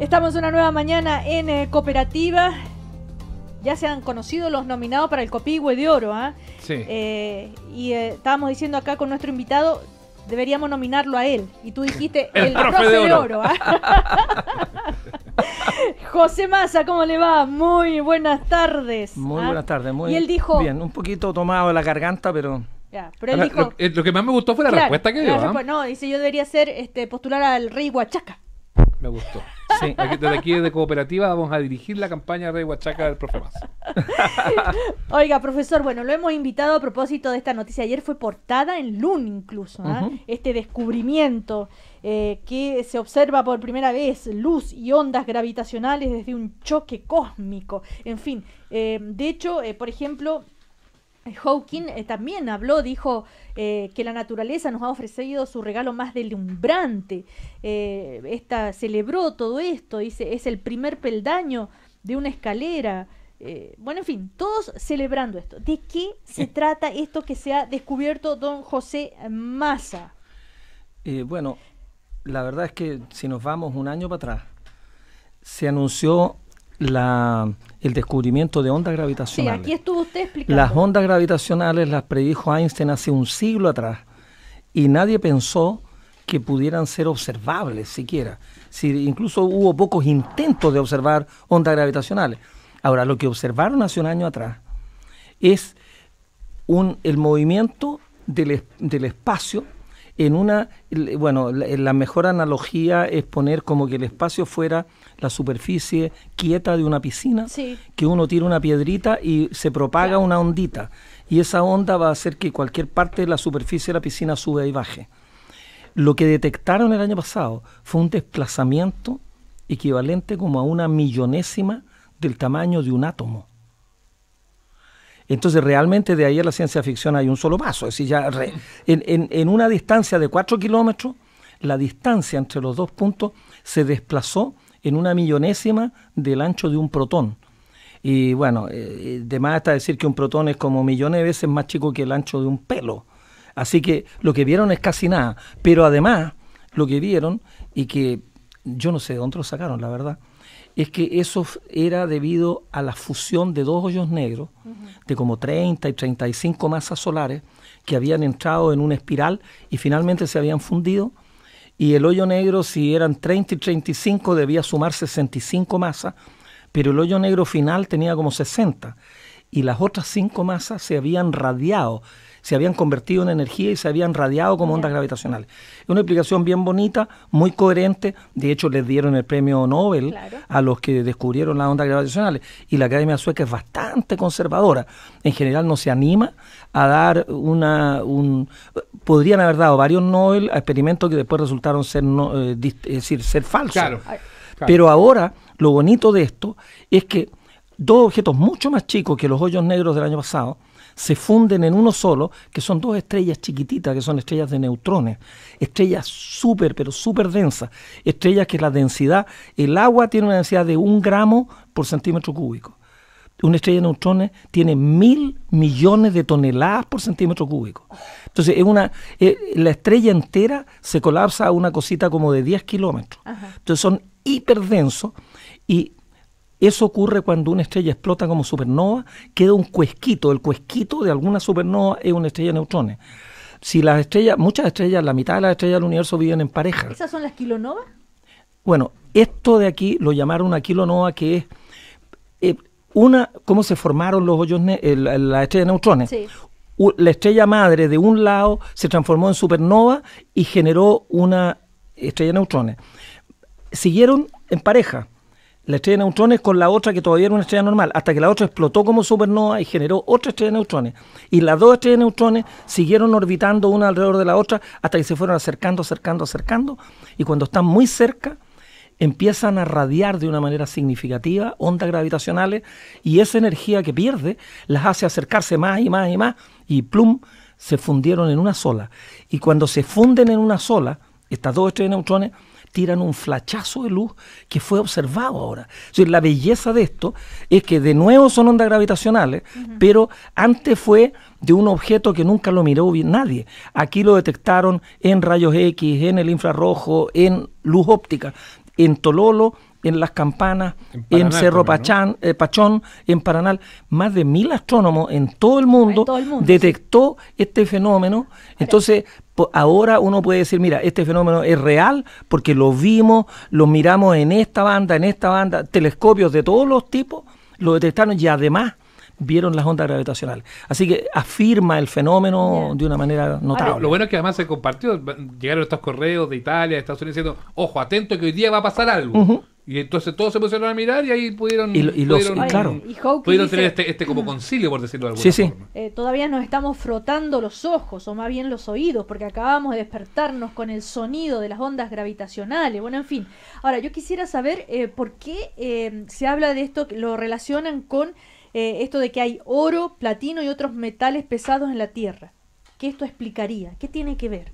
Estamos una nueva mañana en eh, Cooperativa. Ya se han conocido los nominados para el Copigüe de Oro. ¿ah? Eh, y eh, estábamos diciendo acá con nuestro invitado, deberíamos nominarlo a él. Y tú dijiste, el, de oro. ¿ah? José Massa, ¿cómo le va? Muy buenas tardes. Muy ¿ah? buenas tardes, muy y él dijo, bien. Un poquito tomado de la garganta, pero... lo, que más me gustó fue la respuesta que dio. No, dice, yo debería ser, este, postular al rey Huachaca. Me gustó. Sí. Aquí, desde aquí, Cooperativa, vamos a dirigir la campaña de Huachaca del profe Más. Oiga, profesor, bueno, lo hemos invitado a propósito de esta noticia. Ayer fue portada en LUN incluso, ¿ah? este descubrimiento eh, que se observa por primera vez, luz y ondas gravitacionales desde un choque cósmico. En fin, eh, de hecho, eh, por ejemplo... Hawking eh, también habló, dijo eh, que la naturaleza nos ha ofrecido su regalo más deslumbrante. Eh, esta celebró todo esto, dice, es el primer peldaño de una escalera. bueno, en fin, todos celebrando esto. ¿De qué se trata esto que se ha descubierto don José Massa? bueno, la verdad es que si nos vamos un año para atrás, se anunció la, el descubrimiento de ondas gravitacionales. Sí, aquí estuvo usted explicando. Las ondas gravitacionales las predijo Einstein hace un siglo atrás y nadie pensó que pudieran ser observables siquiera. Si, incluso hubo pocos intentos de observar ondas gravitacionales. Ahora, lo que observaron hace un año atrás es un, el movimiento del, del espacio en una, bueno, la mejor analogía es poner como que el espacio fuera la superficie quieta de una piscina, que uno tira una piedrita y se propaga una ondita. Y esa onda va a hacer que cualquier parte de la superficie de la piscina sube y baje. Lo que detectaron el año pasado fue un desplazamiento equivalente como a una millonésima del tamaño de un átomo. Entonces, realmente de ahí a la ciencia ficción hay un solo paso. Es decir, ya en, una distancia de cuatro kilómetros, la distancia entre los dos puntos se desplazó en una millonésima del ancho de un protón. Y bueno, eh, de más está decir que un protón es como millones de veces más chico que el ancho de un pelo. Así que lo que vieron es casi nada. Pero además, lo que vieron, y que yo no sé de dónde lo sacaron, la verdad, es que eso era debido a la fusión de dos hoyos negros, de como 30 y 35 masas solares, que habían entrado en una espiral y finalmente se habían fundido y el hoyo negro, si eran 30 y 35, debía sumar 65 masas, pero el hoyo negro final tenía como 60 y las otras cinco masas se habían radiado, se habían convertido en energía y se habían radiado como ondas gravitacionales. Es una explicación bien bonita, muy coherente. De hecho, les dieron el premio Nobel a los que descubrieron las ondas gravitacionales. Y la Academia Sueca es bastante conservadora. En general no se anima a dar una... Un, podrían haber dado varios Nobel a experimentos que después resultaron ser, eh, decir, ser falsos. Pero ahora, lo bonito de esto es que dos objetos mucho más chicos que los hoyos negros del año pasado se funden en uno solo, que son dos estrellas chiquititas, que son estrellas de neutrones, estrellas súper, pero súper densas, estrellas que la densidad, el agua tiene una densidad de un gramo por centímetro cúbico. Una estrella de neutrones tiene mil millones de toneladas por centímetro cúbico. Entonces, es una, la estrella entera se colapsa a una cosita como de 10 kilómetros. Entonces, son hiperdensos y eso ocurre cuando una estrella explota como supernova, queda un cuesquito, el cuesquito de alguna supernova es una estrella de neutrones. Si las estrellas, muchas estrellas, la mitad de las estrellas del universo viven en pareja. ¿Esas son las kilonovas? Bueno, esto de aquí lo llamaron una kilonova que es eh, una cómo se formaron los hoyos la, estrella de neutrones. La estrella madre de un lado se transformó en supernova y generó una estrella de neutrones. Siguieron en pareja la estrella de neutrones con la otra que todavía era una estrella normal, hasta que la otra explotó como supernova y generó otra estrella de neutrones. Y las dos estrellas de neutrones siguieron orbitando una alrededor de la otra hasta que se fueron acercando, acercando, acercando. Y cuando están muy cerca, empiezan a radiar de una manera significativa ondas gravitacionales y esa energía que pierde las hace acercarse más y más y más y plum, se fundieron en una sola. Y cuando se funden en una sola, estas dos estrellas de neutrones, tiran un flachazo de luz que fue observado ahora. O la belleza de esto es que de nuevo son ondas gravitacionales, pero antes fue de un objeto que nunca lo miró bien nadie. Aquí lo detectaron en rayos X, en el infrarrojo, en luz óptica. En Tololo en Las Campanas, en, Cerro eh, Pachón, en Paranal. Más de mil astrónomos en todo el mundo, detectó este fenómeno. Entonces, ahora uno puede decir, mira, este fenómeno es real porque lo vimos, lo miramos en esta banda, en esta banda, telescopios de todos los tipos, lo detectaron y además vieron las ondas gravitacionales. Así que afirma el fenómeno de una manera notable. Lo, bueno es que además se compartió, llegaron estos correos de Italia, de Estados Unidos diciendo, ojo, atento que hoy día va a pasar algo. Y entonces todos se pusieron a mirar y ahí pudieron. pudieron, tener este, este, como concilio, por decirlo de alguna eh, todavía nos estamos frotando los ojos, o más bien los oídos, porque acabamos de despertarnos con el sonido de las ondas gravitacionales. Bueno, en fin. Ahora, yo quisiera saber eh, por qué eh, se habla de esto, lo relacionan con esto de que hay oro, platino y otros metales pesados en la Tierra. ¿Qué esto explicaría? ¿Qué tiene que ver?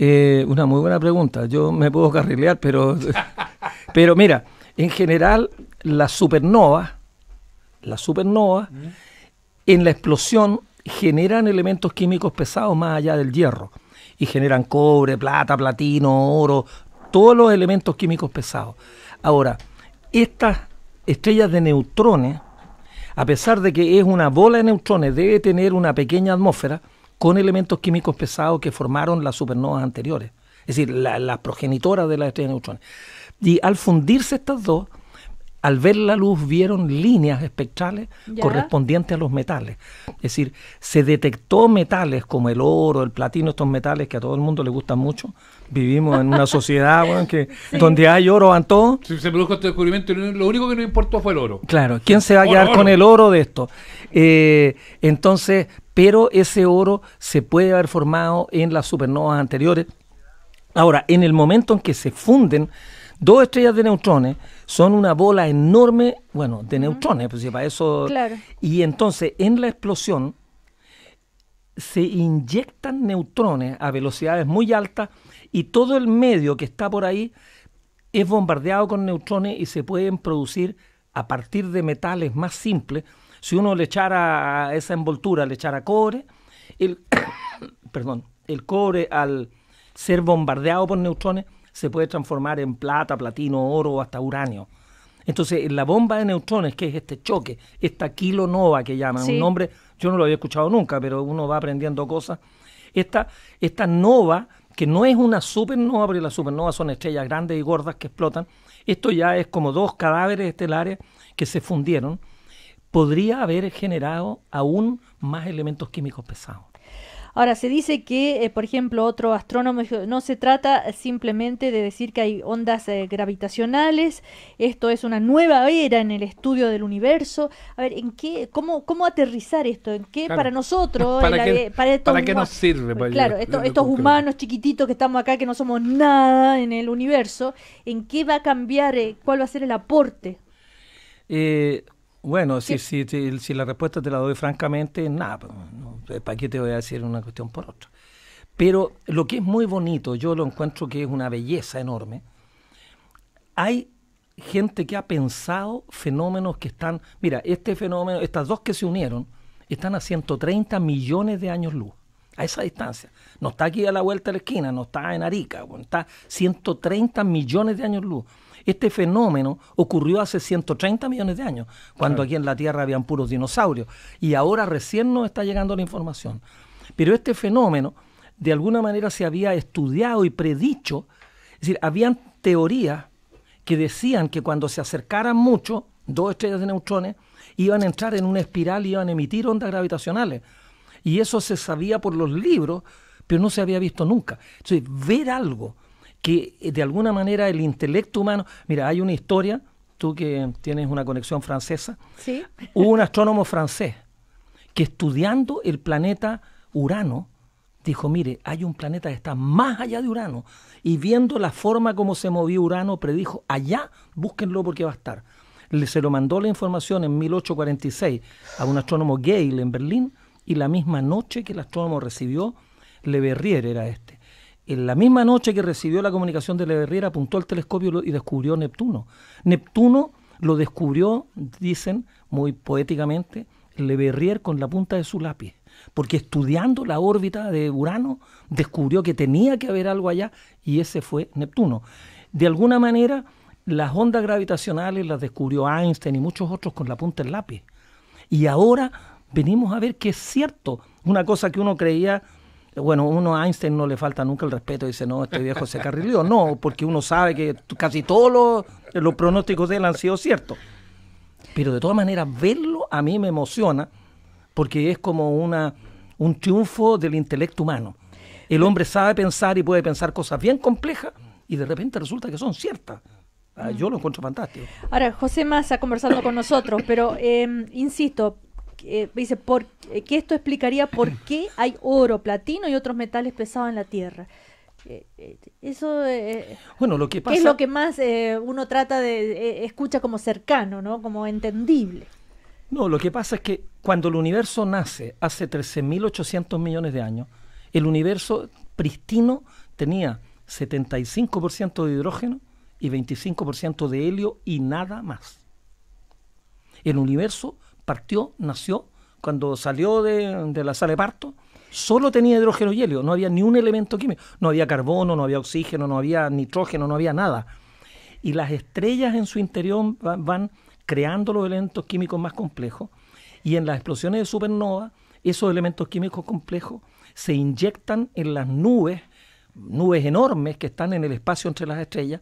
Eh, una muy buena pregunta. Yo me puedo carrilear, pero, pero mira, en general las supernovas, las supernovas, mm. en la explosión generan elementos químicos pesados más allá del hierro y generan cobre, plata, platino, oro, todos los elementos químicos pesados. Ahora, estas estrellas de neutrones, a pesar de que es una bola de neutrones, debe tener una pequeña atmósfera, con elementos químicos pesados que formaron las supernovas anteriores, es decir, las progenitoras de las estrellas de neutrones. Y al fundirse estas dos, al ver la luz vieron líneas espectrales correspondientes a los metales. Es decir, se detectó metales como el oro, el platino, estos metales que a todo el mundo le gustan mucho. Vivimos en una sociedad que, donde hay oro van todo. Si se produjo este descubrimiento, lo único que nos importó fue el oro. Claro, ¿quién se va a quedar con el oro de esto? Eh, entonces, pero ese oro se puede haber formado en las supernovas anteriores. Ahora, en el momento en que se funden, Dos estrellas de neutrones son una bola enorme, bueno, de neutrones, pues para eso... Claro. Y entonces, en la explosión, se inyectan neutrones a velocidades muy altas y todo el medio que está por ahí es bombardeado con neutrones y se pueden producir a partir de metales más simples. Si uno le echara a esa envoltura, le echara cobre, el, perdón, el cobre al ser bombardeado por neutrones se puede transformar en plata, platino, oro o hasta uranio. Entonces, la bomba de neutrones, que es este choque, esta kilonova que llaman, un nombre, yo no lo había escuchado nunca, pero uno va aprendiendo cosas. Esta, esta nova, que no es una supernova, porque las supernovas son estrellas grandes y gordas que explotan, esto ya es como dos cadáveres estelares que se fundieron, podría haber generado aún más elementos químicos pesados. Ahora, se dice que, eh, por ejemplo, otro astrónomo dijo, no se trata simplemente de decir que hay ondas eh, gravitacionales, esto es una nueva era en el estudio del universo. A ver, ¿en qué, cómo, cómo aterrizar esto? ¿En qué para nosotros? ¿Para, qué, para, nos sirve? Pues, claro, estos, humanos chiquititos que estamos acá, que no somos nada en el universo, ¿en qué va a cambiar? Eh, ¿Cuál va a ser el aporte? Bueno, si, si, si, la respuesta te la doy francamente, nada. Pues, eh, ¿Para qué te voy a decir una cuestión por otra? Pero lo que es muy bonito, yo lo encuentro que es una belleza enorme, hay gente que ha pensado fenómenos que están, mira, este fenómeno, estas dos que se unieron, están a 130 millones de años luz, a esa distancia. No está aquí a la vuelta de la esquina, no está en Arica, está 130 millones de años luz. Este fenómeno ocurrió hace 130 millones de años, cuando aquí en la Tierra habían puros dinosaurios, y ahora recién nos está llegando la información. Pero este fenómeno, de alguna manera, se había estudiado y predicho, es decir, habían teorías que decían que cuando se acercaran mucho, dos estrellas de neutrones, iban a entrar en una espiral y iban a emitir ondas gravitacionales. Y eso se sabía por los libros, pero no se había visto nunca. Entonces, ver algo que eh, de alguna manera el intelecto humano, mira, hay una historia, tú que tienes una conexión francesa, ¿Sí? hubo un astrónomo francés que estudiando el planeta Urano, dijo, mire, hay un planeta que está más allá de Urano, y viendo la forma como se movió Urano, predijo, allá búsquenlo porque va a estar. se lo mandó la información en 1846 a un astrónomo Gale en Berlín, y la misma noche que el astrónomo recibió, Le Verrier era este en la misma noche que recibió la comunicación de Verrier, apuntó al telescopio y descubrió Neptuno. Neptuno lo descubrió, dicen muy poéticamente, Le Verrier con la punta de su lápiz, porque estudiando la órbita de Urano descubrió que tenía que haber algo allá y ese fue Neptuno. De alguna manera, las ondas gravitacionales las descubrió Einstein y muchos otros con la punta del lápiz. Y ahora venimos a ver que es cierto, una cosa que uno creía bueno, uno a Einstein no le falta nunca el respeto, dice, no, este viejo se carriló No, porque uno sabe que casi todos eh, los, pronósticos de él han sido ciertos. Pero de todas maneras, verlo a mí me emociona, porque es como una, un triunfo del intelecto humano. El hombre sabe pensar y puede pensar cosas bien complejas y de repente resulta que son ciertas. Ah, yo lo encuentro fantástico. Ahora, José Massa conversando con nosotros, pero em, insisto, eh, dice eh, que esto explicaría por qué hay oro, platino y otros metales pesados en la Tierra. Eh, eso bueno, lo que es lo que más uno trata de escucha como cercano, como entendible. No, lo que pasa es que cuando el universo nace hace 13.800 millones de años, el universo pristino tenía 75% de hidrógeno y 25% de helio y nada más. El universo partió, nació, cuando salió de, la sala de parto, solo tenía hidrógeno y helio, no había ni un elemento químico, no había carbono, no había oxígeno, no había nitrógeno, no había nada. Y las estrellas en su interior van, van creando los elementos químicos más complejos y en las explosiones de supernova esos elementos químicos complejos se inyectan en las nubes, nubes enormes que están en el espacio entre las estrellas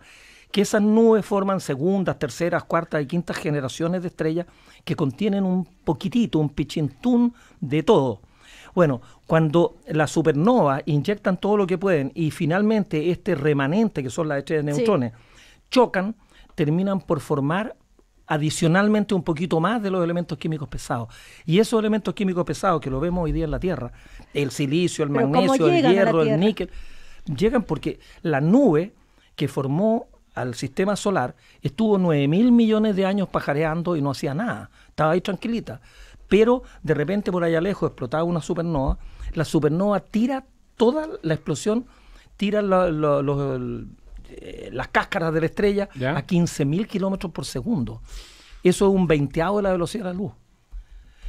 que esas nubes forman segundas, terceras, cuartas y quintas generaciones de estrellas que contienen un poquitito, un pichintún de todo. Bueno, cuando las supernovas inyectan todo lo que pueden y finalmente este remanente, que son las estrellas de neutrones, chocan, terminan por formar adicionalmente un poquito más de los elementos químicos pesados. Y esos elementos químicos pesados que lo vemos hoy día en la Tierra, el silicio, el magnesio, el hierro, el níquel, llegan porque la nube que formó al sistema solar, estuvo 9 mil millones de años pajareando y no hacía nada, estaba ahí tranquilita. Pero de repente por allá lejos explotaba una supernova, la supernova tira toda la explosión, tira eh, las cáscaras de la estrella a 15 mil kilómetros por segundo. Eso es un veinteavo de la velocidad de la luz.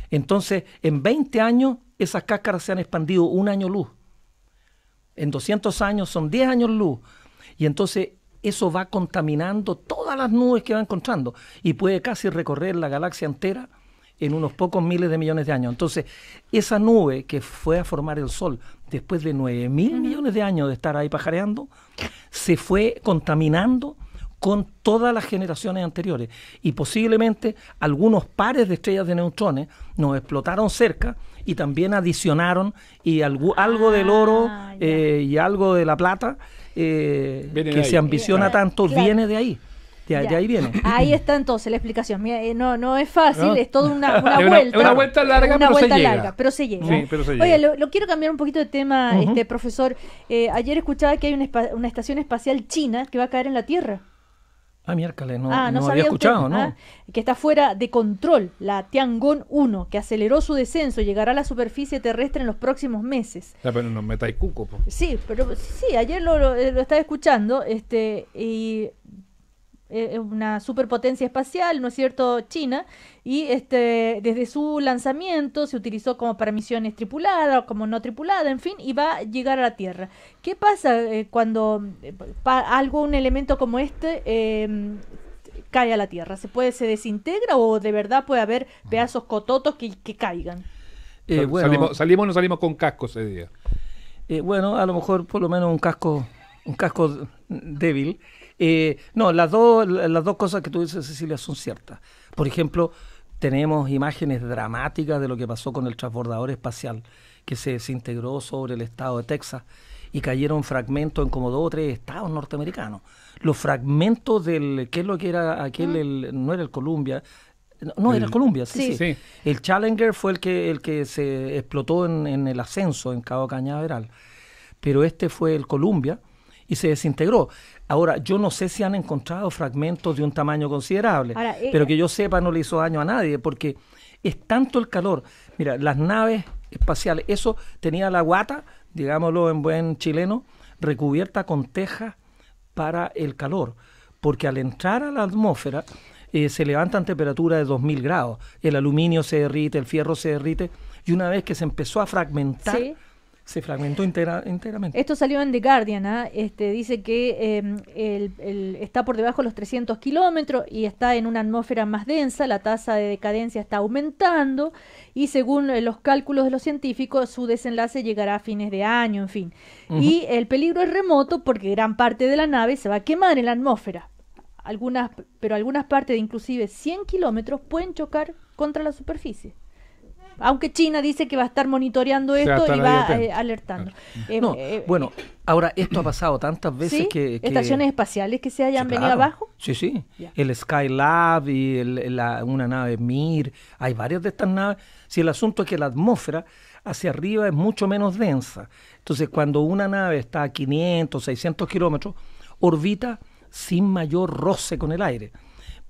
Entonces, en 20 años, esas cáscaras se han expandido un año luz. En 200 años son 10 años luz. Y entonces eso va contaminando todas las nubes que va encontrando y puede casi recorrer la galaxia entera en unos pocos miles de millones de años. Entonces, esa nube que fue a formar el Sol después de 9 mil millones de años de estar ahí pajareando, se fue contaminando con todas las generaciones anteriores y posiblemente algunos pares de estrellas de neutrones nos explotaron cerca y también adicionaron y algo, del oro ah, eh, y algo de la plata eh, que se ambiciona tanto viene de ahí. De, ahí viene. Ahí está entonces la explicación. Eh, no, no es fácil, es toda una, vuelta. una larga, una vuelta larga pero, se llega. Oye, lo, quiero cambiar un poquito de tema, este profesor. Eh, ayer escuchaba que hay una, una estación espacial china que va a caer en la Tierra. Ah, miércoles, no, ah, no, había escuchado, ¿no? Ah, que está fuera de control, la Tiangong 1, que aceleró su descenso y llegará a la superficie terrestre en los próximos meses. Ya, ah, pero no metáis cuco, Sí, pero sí, ayer lo, lo, eh, lo estaba escuchando, este, y eh, una superpotencia espacial, ¿no es cierto?, China, y este, desde su lanzamiento se utilizó como para misiones tripuladas o como no tripuladas en fin, y va a llegar a la Tierra. ¿Qué pasa eh, cuando eh, algo, un elemento como este, eh, cae a la Tierra? ¿Se puede, se desintegra o de verdad puede haber pedazos cototos que, que caigan? salimos, salimos, o no salimos con casco ese día. bueno, a lo mejor por lo menos un casco, un casco débil. Eh, no, las dos, las dos cosas que tú dices, Cecilia, son ciertas. Por ejemplo, tenemos imágenes dramáticas de lo que pasó con el transbordador espacial que se desintegró sobre el estado de Texas y cayeron fragmentos en como dos o tres estados norteamericanos. Los fragmentos del, ¿qué es lo que era aquel? El, no era el Columbia, no, era el Columbia, sí, sí, El Challenger fue el que, el que se explotó en, en el ascenso en Cabo Cañaveral. Pero este fue el Columbia y se desintegró. Ahora, yo no sé si han encontrado fragmentos de un tamaño considerable, eh, pero que eh, yo sepa no le hizo daño a nadie, porque es tanto el calor. Mira, las naves espaciales, eso tenía la guata, digámoslo en buen chileno, recubierta con tejas para el calor, porque al entrar a la atmósfera eh, se levantan temperaturas de 2000 grados, el aluminio se derrite, el fierro se derrite, y una vez que se empezó a fragmentar, se fragmentó enteramente. Esto salió en The Guardian, ¿ah? este, dice que em, está por debajo de los 300 kilómetros y está en una atmósfera más densa, la tasa de decadencia está aumentando y según los cálculos de los científicos su desenlace llegará a fines de año, en fin. Y el peligro es remoto porque gran parte de la nave se va a quemar en la atmósfera, algunas, pero algunas partes de inclusive 100 kilómetros pueden chocar contra la superficie aunque China dice que va a estar monitoreando esto y va eh, alertando. Eh, no, eh, bueno, ahora esto ha pasado tantas veces que, Estaciones espaciales que se hayan venido abajo. Sí, sí. El Skylab y una nave Mir, hay varias de estas naves. Si el asunto es que la atmósfera hacia arriba es mucho menos densa. Entonces, cuando una nave está a 500, 600 kilómetros, orbita sin mayor roce con el aire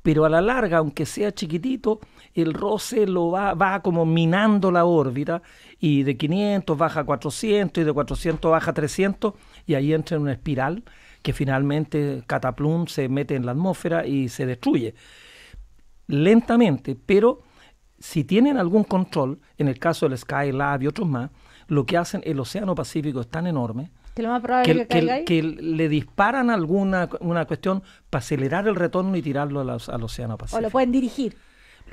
pero a la larga, aunque sea chiquitito, el roce lo va, va como minando la órbita y de 500 baja a 400 y de 400 baja a 300 y ahí entra en una espiral que finalmente Cataplum se mete en la atmósfera y se destruye. Lentamente, pero si tienen algún control, en el caso del Skylab y otros más, lo que hacen, el Océano Pacífico es tan enorme que le disparan alguna una cuestión para acelerar el retorno y tirarlo al, océano Pacífico. O lo pueden dirigir.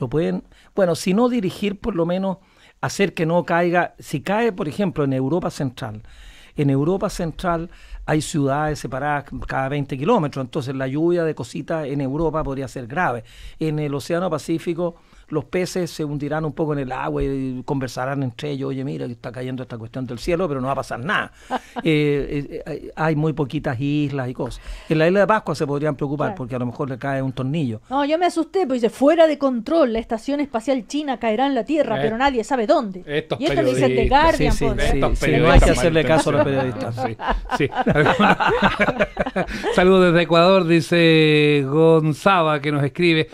Lo pueden, bueno, si no dirigir, por lo menos hacer que no caiga. Si cae, por ejemplo, en Europa Central, en Europa Central hay ciudades separadas cada 20 kilómetros, entonces la lluvia de cositas en Europa podría ser grave. En el Océano Pacífico los peces se hundirán un poco en el agua y conversarán entre ellos, oye, mira, está cayendo esta cuestión del cielo, pero no va a pasar nada. Eh, eh, hay muy poquitas islas y cosas. En la isla de Pascua se podrían preocupar porque a lo mejor le cae un tornillo. No, yo me asusté, porque dice, fuera de control, la estación espacial china caerá en la Tierra, eh, pero nadie sabe dónde. y esto lo dicen de Guardian, sí, no pues. hay que hacerle caso a los periodistas. Saludos desde Ecuador, dice Gonzaba, que nos escribe.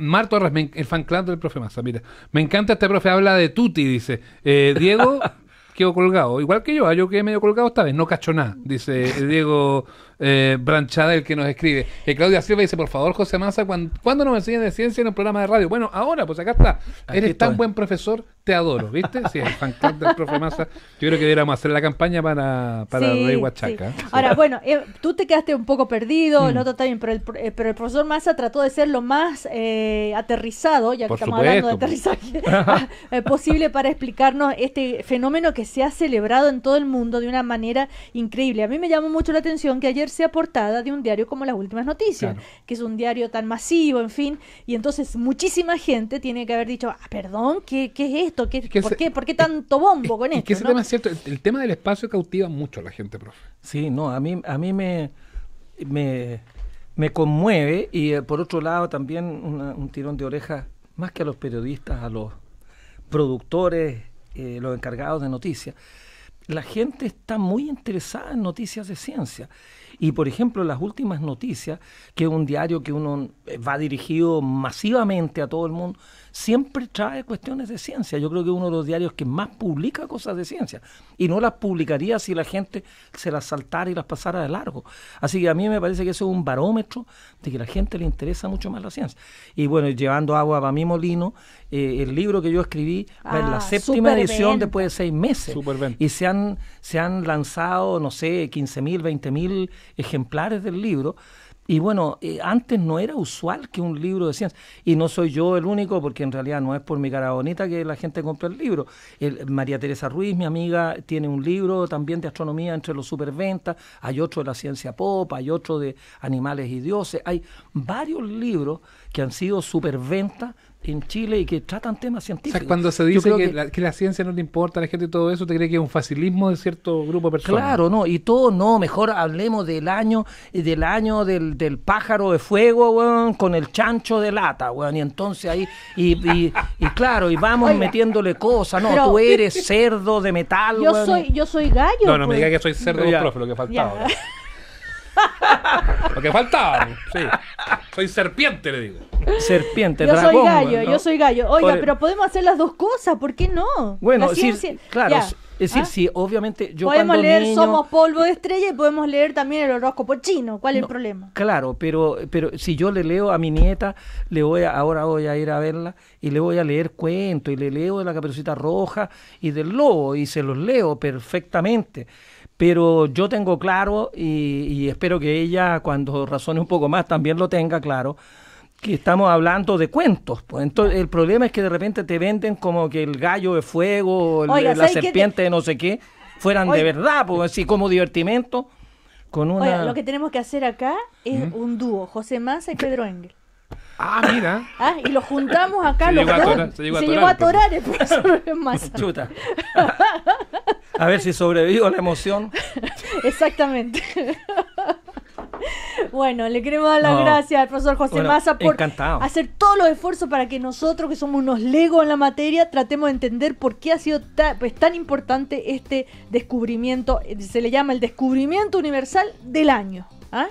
Marto el fan el profe Massa. Mira, me encanta este profe, habla de Tuti, dice. Eh, Diego quedo colgado, igual que yo, ah, yo quedé medio colgado esta vez, no cacho nada, dice eh, Diego eh, Branchada el que nos escribe. Eh, Claudia Silva dice, por favor, José Massa, ¿cuándo, nos enseñas de ciencia en un programa de radio? Bueno, ahora, pues acá está. Eres tan buen profesor, te adoro, ¿viste? Sí, el fan club del profe Massa. Yo creo que deberíamos hacer la campaña para, para Rey Huachaca. Ahora, bueno, eh, tú te quedaste un poco perdido, mm. el otro también, eh, pero el, profesor Massa trató de ser lo más aterrizado, ya que estamos hablando de pues. aterrizaje, posible para explicarnos este fenómeno que se ha celebrado en todo el mundo de una manera increíble. A mí me llamó mucho la atención que ayer sea portada de un diario como Las Últimas Noticias, que es un diario tan masivo, en fin, y entonces muchísima gente tiene que haber dicho, ah, perdón, ¿qué, es esto? ¿Qué, ¿por, qué, tanto bombo con esto? Que es cierto, el, tema del espacio cautiva mucho a la gente, profe. Sí, no, a mí, a mí me... me conmueve y eh, por otro lado también un tirón de orejas más que a los periodistas, a los productores, eh, los encargados de noticias la gente está muy interesada en noticias de ciencia. Y por ejemplo, las últimas noticias, que es un diario que uno eh, va dirigido masivamente a todo el mundo, siempre trae cuestiones de ciencia. Yo creo que uno de los diarios que más publica cosas de ciencia. Y no las publicaría si la gente se las saltara y las pasara de largo. Así que a mí me parece que eso es un barómetro de que a la gente le interesa mucho más la ciencia. Y bueno, llevando agua para mi molino, eh, el libro que yo escribí en la ah, séptima edición después de seis meses. Y se han, se han lanzado, no sé, 15.000, 20.000 ejemplares del libro. Y bueno, eh, antes no era usual que un libro de ciencia, y no soy yo el único, porque en realidad no es por mi cara bonita que la gente compra el libro. María Teresa Ruiz, mi amiga, tiene un libro también de astronomía entre los superventas, hay otro de la ciencia pop, hay otro de animales y dioses, hay varios libros que han sido superventas en Chile y que tratan temas científicos. O sea, cuando se dice que, la, ciencia no le importa a la gente y todo eso, ¿te cree que es un facilismo de cierto grupo de personas? Claro, no, y todo no, mejor hablemos del año del año del, pájaro de fuego, weón, con el chancho de lata, weón, y entonces ahí, y, claro, y vamos metiéndole cosas, no, tú eres cerdo de metal, yo Soy, yo soy gallo. No, no me pues. diga que soy cerdo, profe, lo que faltaba. lo que faltaba, sí. Soy serpiente, le digo. Serpiente, yo Soy gallo, Yo soy gallo, oiga, pero podemos hacer las dos cosas, ¿por qué no? Bueno, sí, claro, Es decir, ¿Ah? si obviamente yo Podemos leer Somos polvo de estrella y podemos leer también el horóscopo chino. ¿Cuál es el problema? Claro, pero, pero si yo le leo a mi nieta, le voy ahora voy a ir a verla y le voy a leer cuentos y le leo de la caperucita roja y del lobo y se los leo perfectamente pero yo tengo claro y, espero que ella cuando razone un poco más también lo tenga claro que estamos hablando de cuentos. Pues. el problema es que de repente te venden como que el gallo de fuego, la serpiente de no sé qué, fueran de verdad, pues así como divertimento. Con lo que tenemos que hacer acá es un dúo, José Massa y Pedro Engel. Ah, mira. Ah, y lo juntamos acá. los dos. Se llegó a Torales se A ver si sobrevivo a la emoción. Exactamente. Bueno, le queremos dar las gracias al profesor José Maza por hacer todos los esfuerzos para que nosotros, que somos unos legos en la materia, tratemos de entender por qué ha sido pues, tan importante este descubrimiento. Eh, se le llama el descubrimiento universal del año. ¿ah?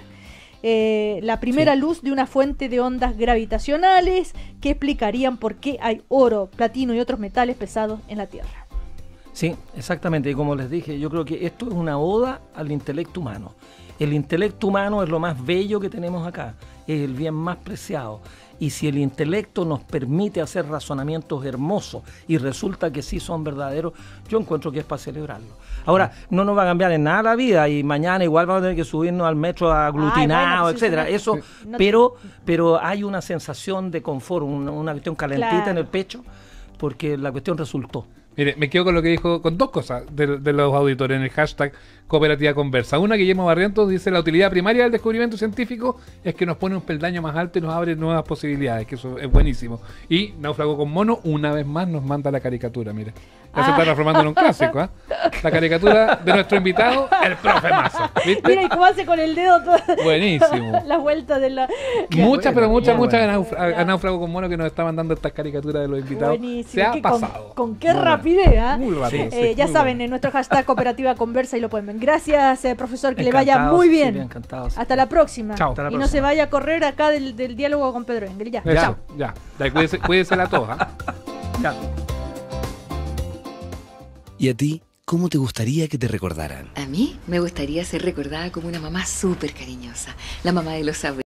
Eh, la primera luz de una fuente de ondas gravitacionales que explicarían por qué hay oro, platino y otros metales pesados en la Tierra. Sí, exactamente. Y como les dije, yo creo que esto es una oda al intelecto humano. El intelecto humano es lo más bello que tenemos acá, es el bien más preciado. Y si el intelecto nos permite hacer razonamientos hermosos y resulta que sí son verdaderos, yo encuentro que es para celebrarlo. Ahora, no nos va a cambiar en nada la vida y mañana igual vamos a tener que subirnos al metro aglutinado, etcétera. Eso, pero, pero hay una sensación de confort, una, cuestión calentita en el pecho, porque la cuestión resultó. Mire, me quedo con lo que dijo, con dos cosas de, de los auditores en el hashtag cooperativa conversa. Una, Guillermo Barrientos dice, la utilidad primaria del descubrimiento científico es que nos pone un peldaño más alto y nos abre nuevas posibilidades, que eso es buenísimo. Y Náufrago con Mono, una vez más, nos manda la caricatura, mira. Ya se está ah. transformando en un clásico, ¿eh? La caricatura de nuestro invitado, el profe Mira, y cómo hace con el dedo todo. Buenísimo. de la... Muchas, pero muchas, muchas a, Náufrago con Mono que nos está mandando estas caricaturas de los invitados. Buenísimo. Se ha pasado. Con, qué rapidez, ya saben, en nuestro hashtag cooperativa conversa y lo pueden ver Gracias, eh, profesor, que le vaya muy bien. Hasta la próxima. Chao. Hasta la y no se vaya a correr acá del, diálogo con Pedro Engel. Ya, ya, ya. Cuídese, la toja. ya. ¿Y a ti? ¿Cómo te gustaría que te recordaran? A mí me gustaría ser recordada como una mamá súper cariñosa, la mamá de los abuelos.